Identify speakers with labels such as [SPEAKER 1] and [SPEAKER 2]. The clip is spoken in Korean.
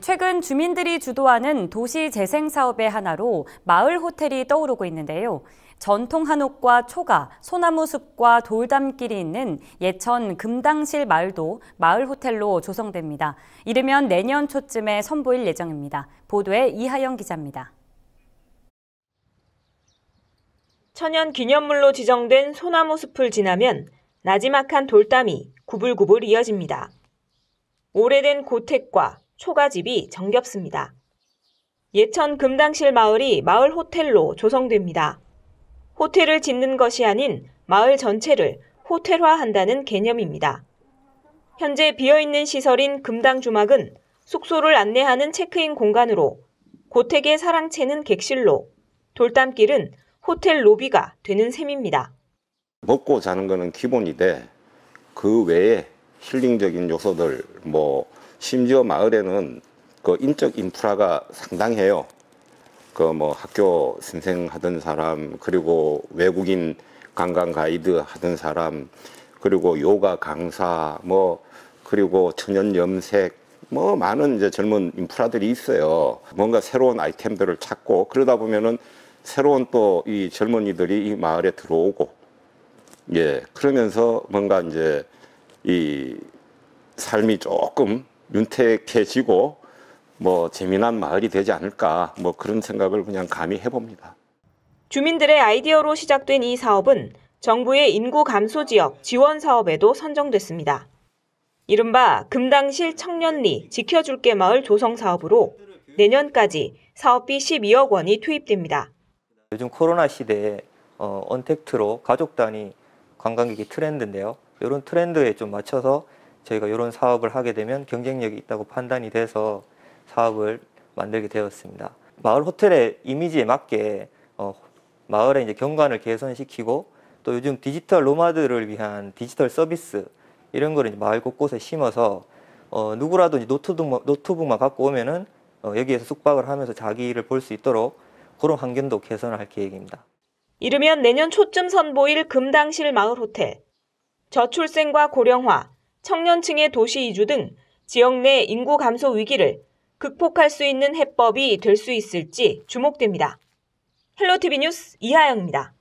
[SPEAKER 1] 최근 주민들이 주도하는 도시 재생 사업의 하나로 마을 호텔이 떠오르고 있는데요. 전통 한옥과 초가, 소나무 숲과 돌담길이 있는 예천 금당실 마을도 마을 호텔로 조성됩니다. 이르면 내년 초쯤에 선보일 예정입니다. 보도에 이하영 기자입니다.
[SPEAKER 2] 천연 기념물로 지정된 소나무 숲을 지나면 나지막한 돌담이 구불구불 이어집니다. 오래된 고택과 초가집이 정겹습니다. 예천 금당실 마을이 마을 호텔로 조성됩니다. 호텔을 짓는 것이 아닌 마을 전체를 호텔화한다는 개념입니다. 현재 비어있는 시설인 금당 주막은 숙소를 안내하는 체크인 공간으로 고택의 사랑채는 객실로 돌담길은 호텔 로비가 되는 셈입니다.
[SPEAKER 3] 먹고 자는 거는 기본이 돼. 그 외에 힐링적인 요소들 뭐 심지어 마을에는 그 인적 인프라가 상당해요. 그 뭐 학교 선생 하던 사람 그리고 외국인 관광 가이드 하던 사람 그리고 요가 강사 뭐 그리고 천연 염색 뭐 많은 이제 젊은 인프라들이 있어요. 뭔가 새로운 아이템들을 찾고 그러다 보면은 새로운 또 이 젊은이들이 이 마을에 들어오고 예 그러면서 뭔가 이제 이 삶이 조금 윤택해지고 뭐 재미난 마을이 되지 않을까 뭐 그런 생각을 그냥 감히 해봅니다.
[SPEAKER 2] 주민들의 아이디어로 시작된 이 사업은 정부의 인구 감소 지역 지원 사업에도 선정됐습니다. 이른바 금당실 청년리 지켜줄게 마을 조성 사업으로 내년까지 사업비 12억 원이 투입됩니다.
[SPEAKER 4] 요즘 코로나 시대에 어, 언택트로 가족 단위 관광객이 트렌드인데요. 이런 트렌드에 좀 맞춰서 저희가 이런 사업을 하게 되면 경쟁력이 있다고 판단이 돼서 사업을 만들게 되었습니다. 마을 호텔의 이미지에 맞게 어, 마을의 이제 경관을 개선시키고 또 요즘 디지털 로마드를 위한 디지털 서비스 이런 거를 이제 마을 곳곳에 심어서 어, 누구라도 이제 노트북, 노트북만 갖고 오면은 어, 여기에서 숙박을 하면서 자기 일을 볼수 있도록 그런 환경도 개선할
[SPEAKER 2] 계획입니다. 이르면 내년 초쯤 선보일 금당실 마을 호텔. 저출생과 고령화, 청년층의 도시 이주 등 지역 내 인구 감소 위기를 극복할 수 있는 해법이 될 수 있을지 주목됩니다. 헬로티비 뉴스 이하영입니다.